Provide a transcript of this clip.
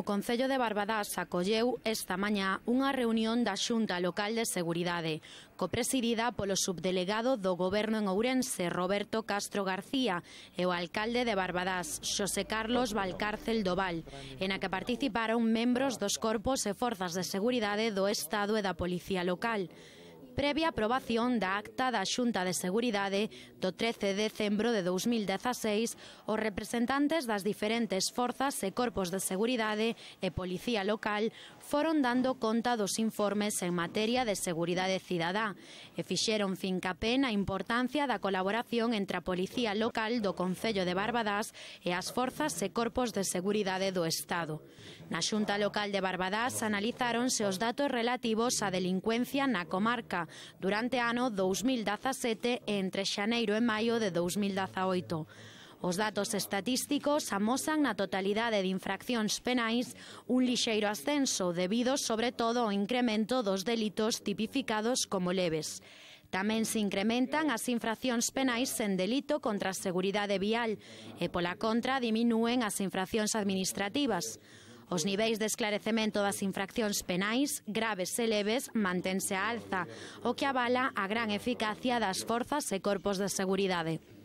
O Concello de Barbadás acolleu esta mañá unha reunión da Xunta Local de Seguridade, copresidida polo subdelegado do Goberno en Ourense, Roberto Castro García, e o alcalde de Barbadás, Xosé Carlos Valcárcel Doval, en a que participaron membros dos corpos e forzas de seguridade do Estado e da Policía Local previa aprobación da acta da Xunta de Seguridade do 13 de decembro de 2016, os representantes das diferentes forzas e corpos de seguridade e policía local foron dando conta dos informes en materia de seguridade cidadá e fixeron fincapé na importancia da colaboración entre a Policía Local do Concello de Barbadas e as forzas e corpos de seguridade do Estado. Na Xunta Local de Barbadás analizáronse os datos relativos á delincuencia na comarca durante ano 2017 e entre xaneiro e maio de 2018. Os datos estatísticos amosan na totalidade de infraccións penais un lixeiro ascenso debido sobre todo ao incremento dos delitos tipificados como leves. Tamén se incrementan as infraccións penais en delito contra a seguridade vial e pola contra diminúen as infraccións administrativas. Os niveis de esclarecemento das infraccións penais, graves e leves, mantense a alza, o que avala a gran eficacia das forzas e corpos de seguridade.